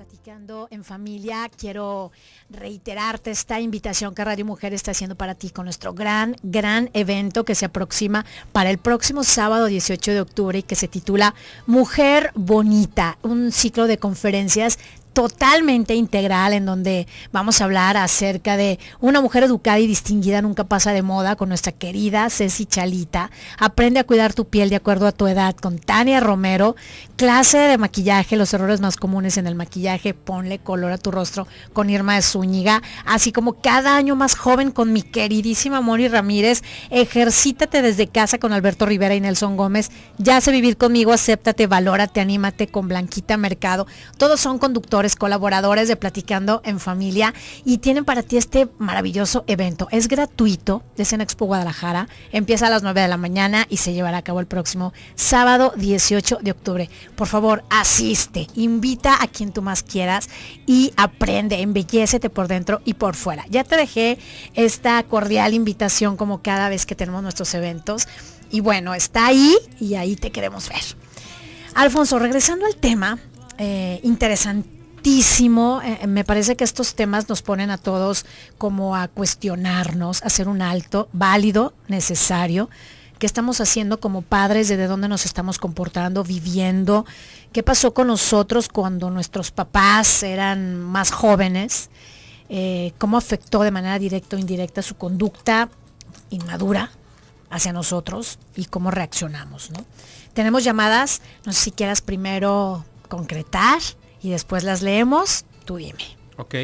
platicando en familia. Quiero reiterarte esta invitación que Radio Mujer está haciendo para ti con nuestro gran, gran evento que se aproxima para el próximo sábado 18 de octubre y que se titula Mujer Bonita, un ciclo de conferencias totalmente integral en donde vamos a hablar acerca de una mujer educada y distinguida nunca pasa de moda con nuestra querida Ceci Chalita. Aprende a cuidar tu piel de acuerdo a tu edad con Tania Romero. Clase de maquillaje, los errores más comunes en el maquillaje, ponle color a tu rostro con Irma de Zúñiga, así como cada año más joven con mi queridísima Mori Ramírez. Ejercítate desde casa con Alberto Rivera y Nelson Gómez. Ya sé vivir conmigo, acéptate, valórate, anímate con Blanquita Mercado. Todos son conductores colaboradores de Platicando en Familia y tienen para ti este maravilloso evento. Es gratuito, es en Expo Guadalajara, empieza a las 9 de la mañana y se llevará a cabo el próximo sábado 18 de octubre. Por favor, asiste, invita a quien tú más quieras y aprende, embellecete por dentro y por fuera. Ya te dejé esta cordial invitación como cada vez que tenemos nuestros eventos. Y bueno, está ahí y ahí te queremos ver. Alfonso, regresando al tema, eh, interesante eh, eh, me parece que estos temas nos ponen a todos como a cuestionarnos, hacer un alto válido, necesario. ¿Qué estamos haciendo como padres? ¿De dónde nos estamos comportando, viviendo? ¿Qué pasó con nosotros cuando nuestros papás eran más jóvenes? Eh, ¿Cómo afectó de manera directa o indirecta su conducta inmadura hacia nosotros y cómo reaccionamos? Tenemos llamadas, no sé si quieras primero concretar y después las leemos, tú dime. Ok,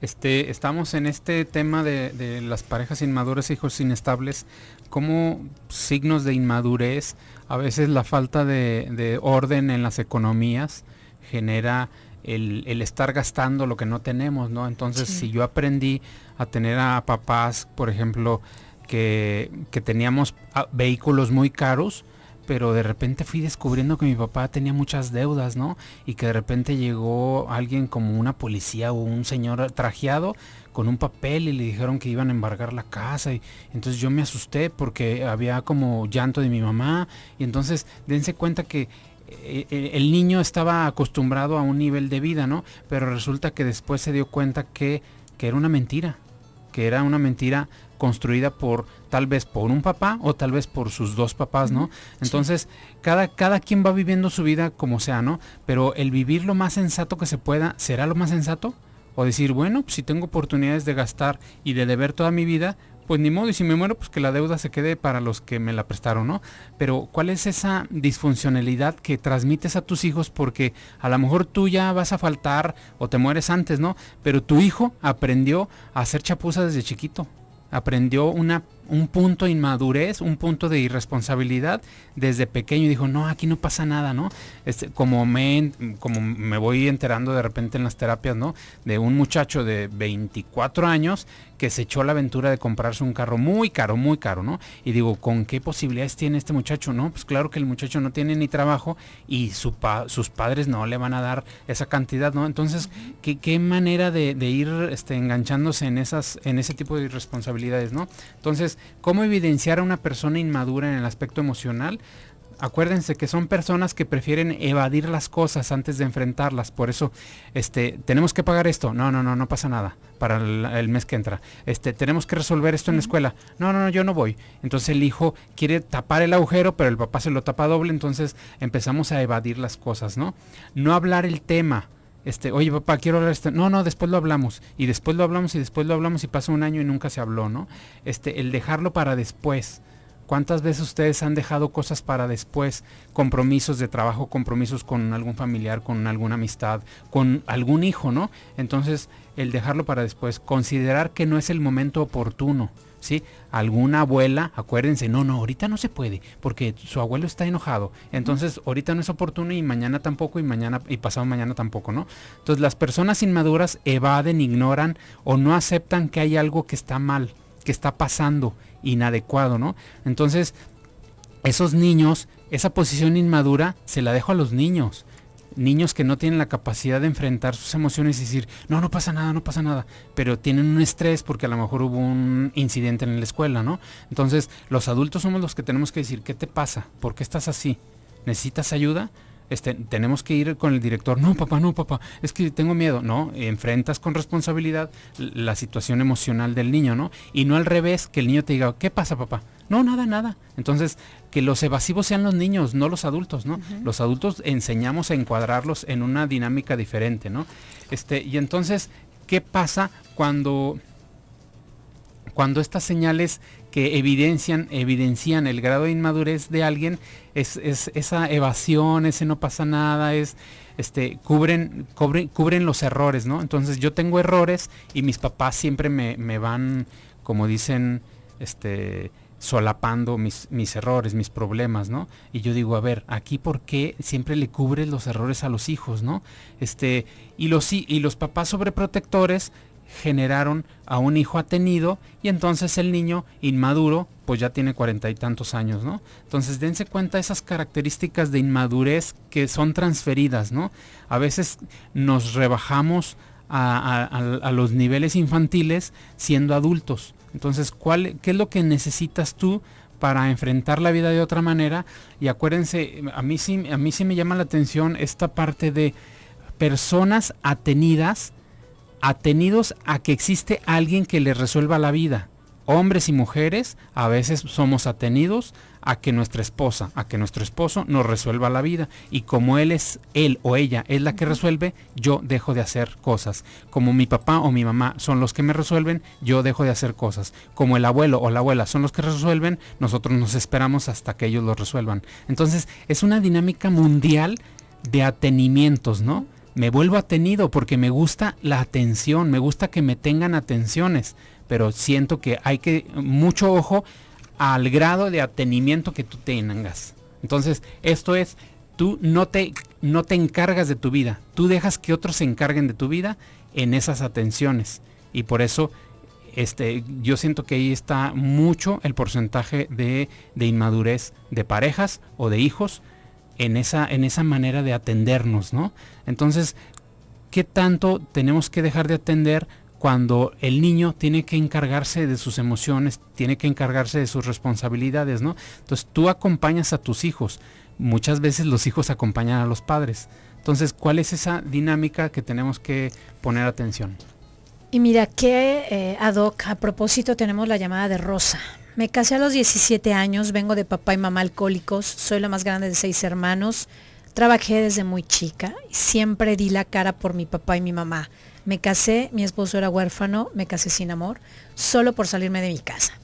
este, estamos en este tema de, las parejas inmaduras, hijos inestables, como signos de inmadurez, a veces la falta de, orden en las economías genera el, estar gastando lo que no tenemos, ¿no? Entonces, si yo aprendí a tener a papás, por ejemplo, que, teníamos ah, vehículos muy caros, pero de repente fui descubriendo que mi papá tenía muchas deudas, ¿no? Y que de repente llegó alguien como una policía o un señor trajeado con un papel y le dijeron que iban a embargar la casa. Y entonces yo me asusté porque había como llanto de mi mamá. Y entonces dense cuenta que eh, eh, el niño estaba acostumbrado a un nivel de vida, ¿no? Pero resulta que después se dio cuenta que, que era una mentira, que era una mentira construida por tal vez por un papá o tal vez por sus dos papás, ¿no? Entonces, cada, cada quien va viviendo su vida como sea, ¿no? Pero el vivir lo más sensato que se pueda, ¿será lo más sensato? O decir, bueno, pues, si tengo oportunidades de gastar y de deber toda mi vida, pues ni modo, y si me muero, pues que la deuda se quede para los que me la prestaron, ¿no? Pero ¿cuál es esa disfuncionalidad que transmites a tus hijos? Porque a lo mejor tú ya vas a faltar o te mueres antes, ¿no? Pero tu hijo aprendió a hacer chapuza desde chiquito aprendió una un punto de inmadurez, un punto de irresponsabilidad desde pequeño. Dijo, no, aquí no pasa nada, ¿no? Este, como, me, como me voy enterando de repente en las terapias, ¿no? De un muchacho de 24 años que se echó la aventura de comprarse un carro muy caro, muy caro, ¿no? Y digo, ¿con qué posibilidades tiene este muchacho? No, pues claro que el muchacho no tiene ni trabajo y sus padres no le van a dar esa cantidad, ¿no? Entonces, ¿qué, manera de, ir este, enganchándose en, esas, en ese tipo de irresponsabilidades, ¿no? Entonces, ¿cómo evidenciar a una persona inmadura en el aspecto emocional? acuérdense que son personas que prefieren evadir las cosas antes de enfrentarlas. Por eso, este, tenemos que pagar esto. No, no, no, no pasa nada para el, mes que entra. Este, tenemos que resolver esto en la escuela. No, no, no, yo no voy. Entonces el hijo quiere tapar el agujero, pero el papá se lo tapa doble. Entonces empezamos a evadir las cosas, ¿no? No hablar el tema este, oye papá, quiero hablar esto. No, no, después lo hablamos. Y después lo hablamos y después lo hablamos y pasó un año y nunca se habló, ¿no? Este, el dejarlo para después. ¿Cuántas veces ustedes han dejado cosas para después? Compromisos de trabajo, compromisos con algún familiar, con alguna amistad, con algún hijo, ¿no? Entonces, el dejarlo para después, considerar que no es el momento oportuno, ¿sí? Alguna abuela, acuérdense, no, no, ahorita no se puede, porque su abuelo está enojado. Entonces, ahorita no es oportuno y mañana tampoco y mañana y pasado mañana tampoco, ¿no? Entonces, las personas inmaduras evaden, ignoran o no aceptan que hay algo que está mal, que está pasando inadecuado, ¿no? Entonces, esos niños, esa posición inmadura, se la dejo a los niños. Niños que no tienen la capacidad de enfrentar sus emociones y decir, no, no pasa nada, no pasa nada, pero tienen un estrés porque a lo mejor hubo un incidente en la escuela, ¿no? Entonces, los adultos somos los que tenemos que decir, ¿qué te pasa? ¿Por qué estás así? ¿Necesitas ayuda? Este, tenemos que ir con el director, no papá, no papá, es que tengo miedo, ¿no? Enfrentas con responsabilidad la situación emocional del niño, ¿no? Y no al revés, que el niño te diga, ¿qué pasa papá? No, nada, nada. Entonces, que los evasivos sean los niños, no los adultos, ¿no? Los adultos enseñamos a encuadrarlos en una dinámica diferente, ¿no? Este, y entonces, ¿qué pasa cuando, cuando estas señales que evidencian, evidencian el grado de inmadurez de alguien es, esa evasión, ese no pasa nada, es este, cubren, los errores, ¿no? Entonces yo tengo errores y mis papás siempre me, van, como dicen, este, solapando mis, mis, errores, mis problemas, ¿no? Y yo digo, a ver, aquí por qué siempre le cubren los errores a los hijos, ¿no? Este, y los, y los papás sobreprotectores generaron a un hijo atenido y entonces el niño inmaduro pues ya tiene cuarenta y tantos años, ¿no? Entonces dense cuenta esas características de inmadurez que son transferidas, ¿no? A veces nos rebajamos a, los niveles infantiles siendo adultos. Entonces, ¿cuál, ¿qué es lo que necesitas tú para enfrentar la vida de otra manera? Y acuérdense, a mí sí, a mí sí me llama la atención esta parte de personas atenidas atenidos a que existe alguien que le resuelva la vida. Hombres y mujeres a veces somos atenidos a que nuestra esposa, a que nuestro esposo nos resuelva la vida. Y como él es, él o ella es la que resuelve, yo dejo de hacer cosas. Como mi papá o mi mamá son los que me resuelven, yo dejo de hacer cosas. Como el abuelo o la abuela son los que resuelven, nosotros nos esperamos hasta que ellos lo resuelvan. Entonces es una dinámica mundial de atenimientos, ¿no? me vuelvo atenido porque me gusta la atención, me gusta que me tengan atenciones, pero siento que hay que mucho ojo al grado de atenimiento que tú tengas. Entonces, esto es, tú no te, no te encargas de tu vida, tú dejas que otros se encarguen de tu vida en esas atenciones. Y por eso este, yo siento que ahí está mucho el porcentaje de, de, inmadurez de parejas o de hijos en esa, en esa manera de atendernos, ¿no? Entonces, ¿qué tanto tenemos que dejar de atender cuando el niño tiene que encargarse de sus emociones, tiene que encargarse de sus responsabilidades, ¿no? Entonces, tú acompañas a tus hijos. Muchas veces los hijos acompañan a los padres. Entonces, ¿cuál es esa dinámica que tenemos que poner atención? Y mira, qué eh, a propósito tenemos la llamada de Rosa. Me casé a los 17 años, vengo de papá y mamá alcohólicos, soy la más grande de seis hermanos, trabajé desde muy chica, siempre di la cara por mi papá y mi mamá. Me casé, mi esposo era huérfano, me casé sin amor, solo por salirme de mi casa.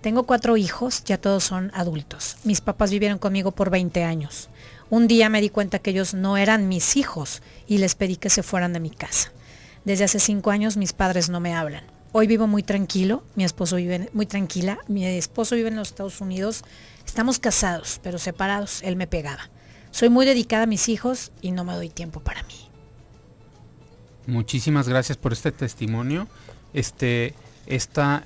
Tengo cuatro hijos, ya todos son adultos. Mis papás vivieron conmigo por 20 años. Un día me di cuenta que ellos no eran mis hijos y les pedí que se fueran de mi casa. Desde hace cinco años mis padres no me hablan. Hoy vivo muy tranquilo, mi esposo vive muy tranquila, mi esposo vive en los Estados Unidos, estamos casados, pero separados, él me pegaba. Soy muy dedicada a mis hijos y no me doy tiempo para mí. Muchísimas gracias por este testimonio. Este, esta,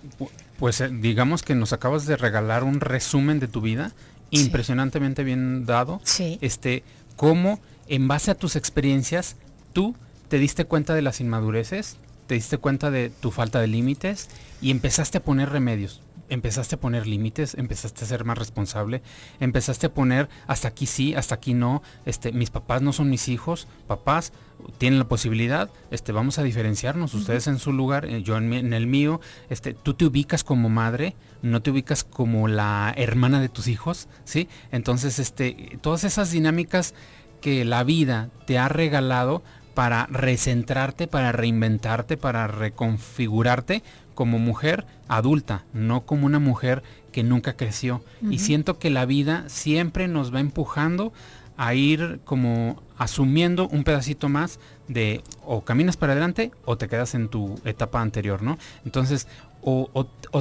pues eh, digamos que nos acabas de regalar un resumen de tu vida, impresionantemente bien dado. Este, cómo en base a tus experiencias tú te diste cuenta de las inmadureces te diste cuenta de tu falta de límites y empezaste a poner remedios. Empezaste a poner límites, empezaste a ser más responsable, empezaste a poner hasta aquí sí, hasta aquí no, este, mis papás no son mis hijos, papás tienen la posibilidad, este, vamos a diferenciarnos, ustedes en su lugar, eh, yo en, en, el mío, este, tú te ubicas como madre, no te ubicas como la hermana de tus hijos, ¿sí? Entonces, este, todas esas dinámicas que la vida te ha regalado para recentrarte, para reinventarte, para reconfigurarte como mujer adulta, no como una mujer que nunca creció. Y siento que la vida siempre nos va empujando a ir como asumiendo un pedacito más de o caminas para adelante o te quedas en tu etapa anterior, ¿no? Entonces, o,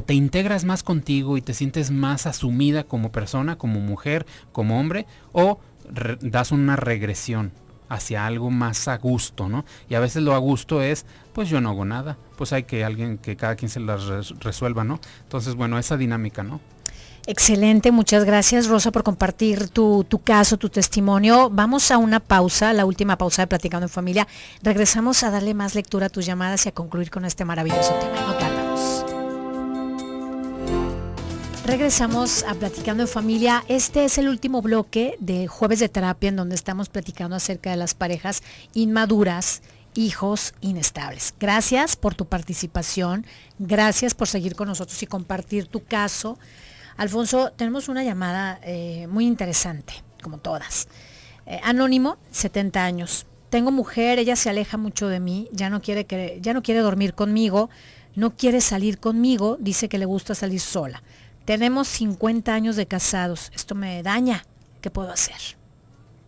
te integras más contigo y te sientes más asumida como persona, como mujer, como hombre, o das una regresión hacia algo más a gusto, ¿no? Y a veces lo a gusto es, pues yo no hago nada, pues hay que alguien, que cada quien se las resuelva, ¿no? Entonces, bueno, esa dinámica, ¿no? Excelente, muchas gracias Rosa por compartir tu, tu, caso, tu testimonio. Vamos a una pausa, la última pausa de Platicando en Familia. Regresamos a darle más lectura a tus llamadas y a concluir con este maravilloso tema. No regresamos a Platicando en Familia. Este es el último bloque de Jueves de Terapia en donde estamos platicando acerca de las parejas inmaduras, hijos inestables. Gracias por tu participación, gracias por seguir con nosotros y compartir tu caso. Alfonso, tenemos una llamada eh, muy interesante, como todas. Eh, anónimo, 70 años. Tengo mujer, ella se aleja mucho de mí, ya no quiere, ya no quiere dormir conmigo, no quiere salir conmigo, dice que le gusta salir sola. Tenemos 50 años de casados. Esto me daña. ¿Qué puedo hacer?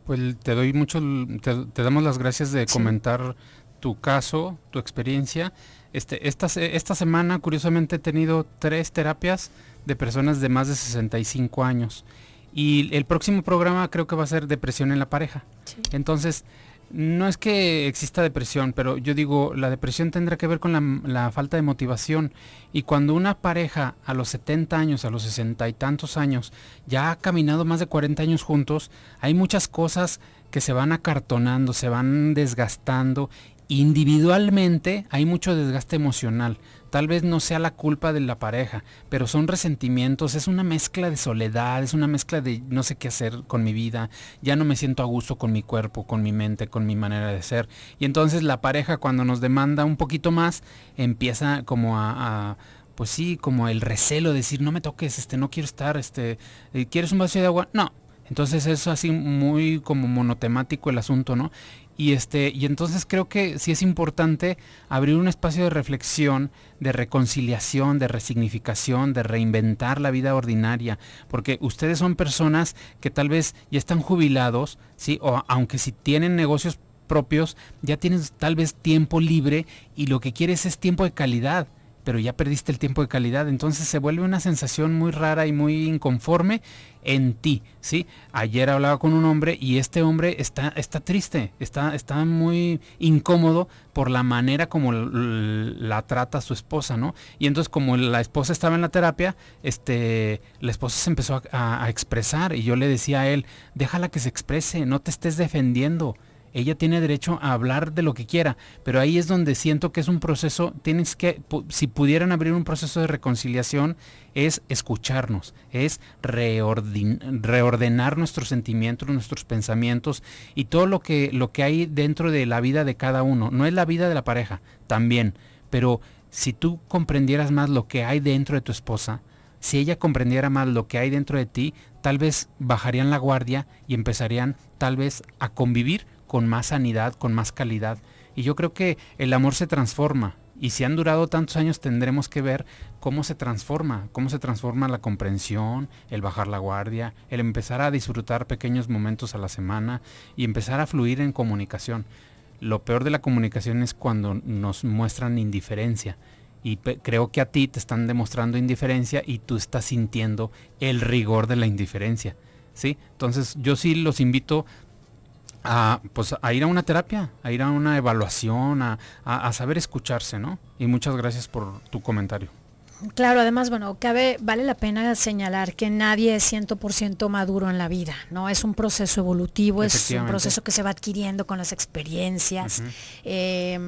Pues te doy mucho, te, damos las gracias de comentar tu caso, tu experiencia. Este, esta, esta semana, curiosamente, he tenido tres terapias de personas de más de 65 años. Y el próximo programa creo que va a ser depresión en la pareja. Entonces, no es que exista depresión, pero yo digo, la depresión tendrá que ver con la, falta de motivación. Y cuando una pareja a los 70 años, a los 60 y tantos años, ya ha caminado más de 40 años juntos, hay muchas cosas que se van acartonando, se van desgastando. Individualmente hay mucho desgaste emocional. Tal vez no sea la culpa de la pareja, pero son resentimientos, es una mezcla de soledad, es una mezcla de no sé qué hacer con mi vida, ya no me siento a gusto con mi cuerpo, con mi mente, con mi manera de ser. Y entonces la pareja cuando nos demanda un poquito más, empieza como a, pues sí, como el recelo, decir, no me toques, este, no quiero estar, este, eh, ¿quieres un vaso de agua? No. Entonces es así muy como monotemático el asunto, ¿no? Y, este, y entonces creo que sí es importante abrir un espacio de reflexión, de reconciliación, de resignificación, de reinventar la vida ordinaria, porque ustedes son personas que tal vez ya están jubilados, ¿sí? o aunque si tienen negocios propios, ya tienen tal vez tiempo libre y lo que quieres es tiempo de calidad pero ya perdiste el tiempo de calidad. Entonces se vuelve una sensación muy rara y muy inconforme en ti, ¿sí? Ayer hablaba con un hombre y este hombre está, está triste, está, está muy incómodo por la manera como la trata su esposa, ¿no? Y entonces como la esposa estaba en la terapia, este, la esposa se empezó a, a expresar y yo le decía a él, déjala que se exprese, no te estés defendiendo ella tiene derecho a hablar de lo que quiera, pero ahí es donde siento que es un proceso, tienes que, si pudieran abrir un proceso de reconciliación, es escucharnos, es reordenar nuestros sentimientos, nuestros pensamientos y todo lo que, lo que hay dentro de la vida de cada uno. No es la vida de la pareja, también, pero si tú comprendieras más lo que hay dentro de tu esposa, si ella comprendiera más lo que hay dentro de ti, tal vez bajarían la guardia y empezarían tal vez a convivir con más sanidad, con más calidad. Y yo creo que el amor se transforma. Y si han durado tantos años tendremos que ver cómo se transforma, cómo se transforma la comprensión, el bajar la guardia, el empezar a disfrutar pequeños momentos a la semana y empezar a fluir en comunicación. Lo peor de la comunicación es cuando nos muestran indiferencia y creo que a ti te están demostrando indiferencia y tú estás sintiendo el rigor de la indiferencia. ¿Sí? Entonces yo sí los invito a, pues, a ir a una terapia, a ir a una evaluación, a, saber escucharse, ¿no? Y muchas gracias por tu comentario. Claro, además, bueno, cabe, vale la pena señalar que nadie es 100% maduro en la vida, ¿no? Es un proceso evolutivo, es un proceso que se va adquiriendo con las experiencias. Eh,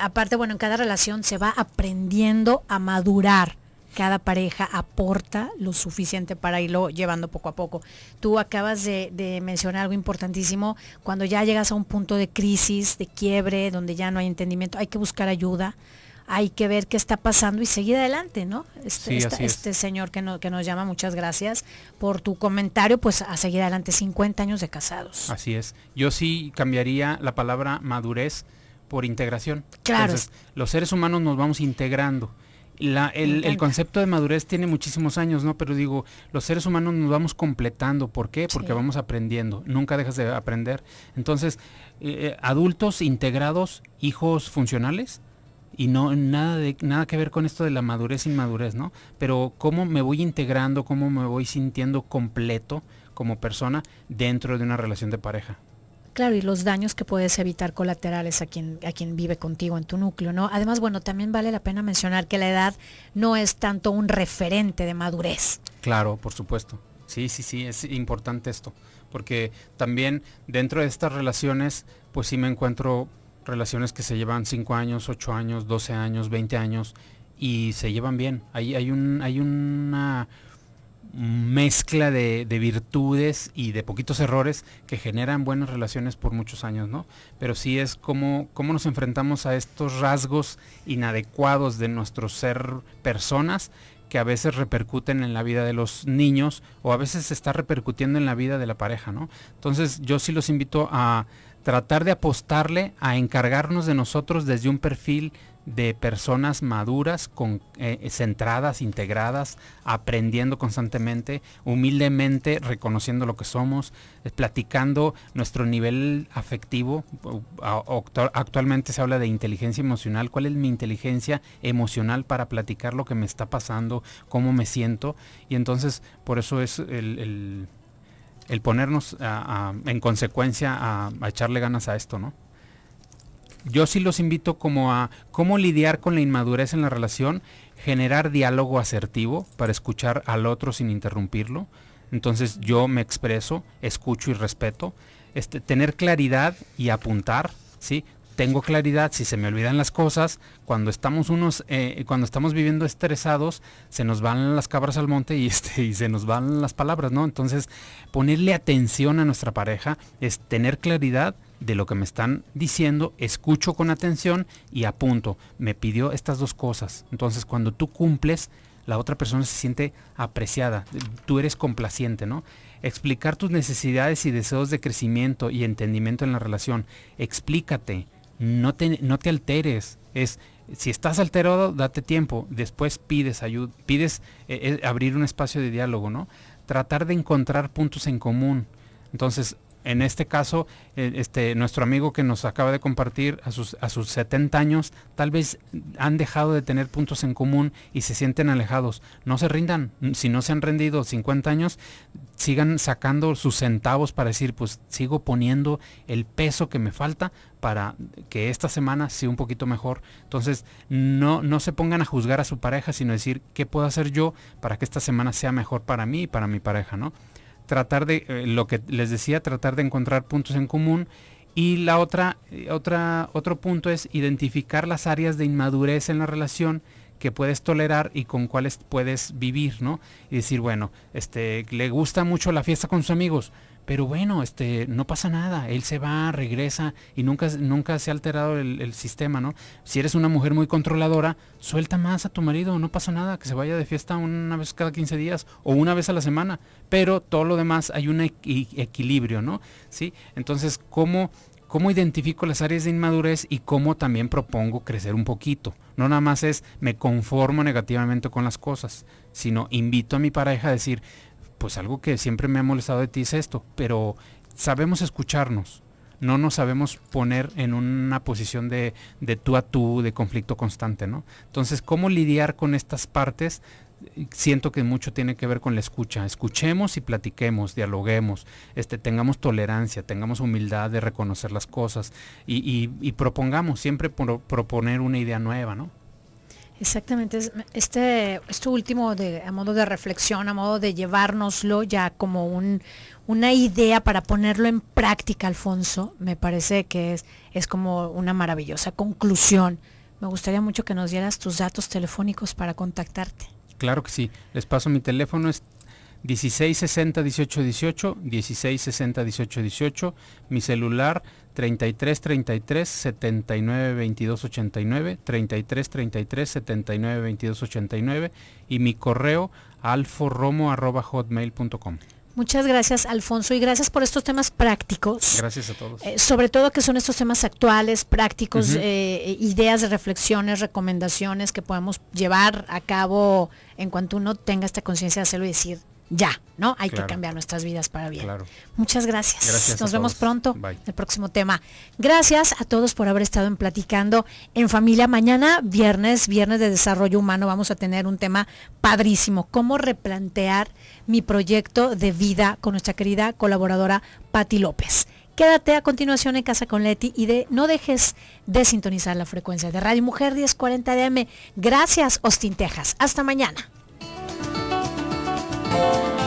aparte, bueno, en cada relación se va aprendiendo a madurar cada pareja aporta lo suficiente para irlo llevando poco a poco. Tú acabas de, mencionar algo importantísimo, cuando ya llegas a un punto de crisis, de quiebre, donde ya no hay entendimiento, hay que buscar ayuda, hay que ver qué está pasando y seguir adelante, ¿no? Este, este señor que, que nos llama, muchas gracias por tu comentario, pues a seguir adelante, 50 años de casados. Así es, yo sí cambiaría la palabra madurez por integración. Claro. los seres humanos nos vamos integrando el, concepto de madurez tiene muchísimos años, ¿no? Pero digo, los seres humanos nos vamos completando. ¿Por qué? Porque vamos aprendiendo. Nunca dejas de aprender. Entonces, eh, eh, adultos integrados, hijos funcionales, y no nada de nada que ver con esto de la madurez inmadurez, ¿no? Pero cómo me voy integrando, cómo me voy sintiendo completo como persona dentro de una relación de pareja. Claro, y los daños que puedes evitar colaterales a quien, a quien vive contigo en tu núcleo, ¿no? Además, bueno, también vale la pena mencionar que la edad no es tanto un referente de madurez. Claro, por supuesto. Sí, sí, sí, es importante esto, porque también dentro de estas relaciones, pues sí me encuentro relaciones que se llevan 5 años, 8 años, 12 años, 20 años y se llevan bien. Hay, hay, un, hay una mezcla de, virtudes y de poquitos errores que generan buenas relaciones por muchos años, ¿no? Pero sí es como cómo nos enfrentamos a estos rasgos inadecuados de nuestro ser personas que a veces repercuten en la vida de los niños o a veces se está repercutiendo en la vida de la pareja, ¿no? Entonces yo sí los invito a tratar de apostarle a encargarnos de nosotros desde un perfil de personas maduras, eh, centradas, integradas, aprendiendo constantemente, humildemente, reconociendo lo que somos, eh, platicando nuestro nivel afectivo. Actualmente se habla de inteligencia emocional. ¿Cuál es mi inteligencia emocional para platicar lo que me está pasando, cómo me siento? Y entonces, por eso es el, ponernos en consecuencia a echarle ganas a esto, ¿no? yo sí los invito como a cómo lidiar con la inmadurez en la relación, generar diálogo asertivo para escuchar al otro sin interrumpirlo. Entonces yo me expreso, escucho y respeto. Este, tener claridad y apuntar, ¿sí? Tengo claridad, si se me olvidan las cosas, cuando estamos unos, eh, cuando estamos viviendo estresados, se nos van las cabras al monte y, este, y se nos van las palabras, ¿no? Entonces, ponerle atención a nuestra pareja es tener claridad, de lo que me están diciendo, escucho con atención y apunto. Me pidió estas dos cosas. Entonces, cuando tú cumples, la otra persona se siente apreciada. Tú eres complaciente, ¿no? Explicar tus necesidades y deseos de crecimiento y entendimiento en la relación. Explícate. No te, alteres. Es si estás alterado, date tiempo. Después pides ayuda, pides eh, eh, abrir un espacio de diálogo, ¿no? Tratar de encontrar puntos en común. Entonces, en este caso, eh, este, nuestro amigo que nos acaba de compartir a sus, a sus 70 años, tal vez han dejado de tener puntos en común y se sienten alejados. No se rindan. Si no se han rendido 50 años, sigan sacando sus centavos para decir, pues sigo poniendo el peso que me falta para que esta semana sea un poquito mejor. Entonces, no, no se pongan a juzgar a su pareja, sino decir, ¿qué puedo hacer yo para que esta semana sea mejor para mí y para mi pareja? ¿no? tratar de, eh, lo que les decía, tratar de encontrar puntos en común. Y la otra, eh, otra, otro punto es identificar las áreas de inmadurez en la relación que puedes tolerar y con cuáles puedes vivir, ¿no? Y decir, bueno, este, le gusta mucho la fiesta con sus amigos, pero bueno, este, no pasa nada, él se va, regresa y nunca, nunca se ha alterado el, sistema, ¿no? Si eres una mujer muy controladora, suelta más a tu marido, no pasa nada, que se vaya de fiesta una vez cada 15 días o una vez a la semana, pero todo lo demás hay un equilibrio, ¿no? ¿Sí? Entonces, ¿cómo, ¿cómo identifico las áreas de inmadurez y cómo también propongo crecer un poquito? No nada más es me conformo negativamente con las cosas, sino invito a mi pareja a decir, pues algo que siempre me ha molestado de ti es esto, pero sabemos escucharnos, no nos sabemos poner en una posición de, de, tú a tú, de conflicto constante, ¿no? Entonces, ¿cómo lidiar con estas partes? Siento que mucho tiene que ver con la escucha. Escuchemos y platiquemos, dialoguemos, este, tengamos tolerancia, tengamos humildad de reconocer las cosas y, y, propongamos, siempre proponer una idea nueva, ¿no? Exactamente, este, esto último de, a modo de reflexión, a modo de llevárnoslo ya como una idea para ponerlo en práctica, Alfonso, me parece que es, es como una maravillosa conclusión. Me gustaría mucho que nos dieras tus datos telefónicos para contactarte. Claro que sí, les paso mi teléfono, es 16 60 18 18 16 60 18 18 mi celular 33 33 79 22 89, 33 33 79 22 89 y mi correo hotmail.com Muchas gracias, Alfonso, y gracias por estos temas prácticos. Gracias a todos. Eh, sobre todo que son estos temas actuales, prácticos, ideas eh, de ideas, reflexiones, recomendaciones que podemos llevar a cabo en cuanto uno tenga esta conciencia de hacerlo y decir, ya, ¿no? Hay que cambiar nuestras vidas para bien. Muchas gracias. gracias Nos vemos pronto el próximo tema. Gracias a todos por haber estado en platicando en familia. Mañana, viernes, viernes de desarrollo humano, vamos a tener un tema padrísimo, cómo replantear mi proyecto de vida con nuestra querida colaboradora Patti López. Quédate a continuación en casa con Leti y de, no dejes de sintonizar la frecuencia de Radio Mujer 1040 DM. Gracias, Austin, Texas. Hasta mañana. you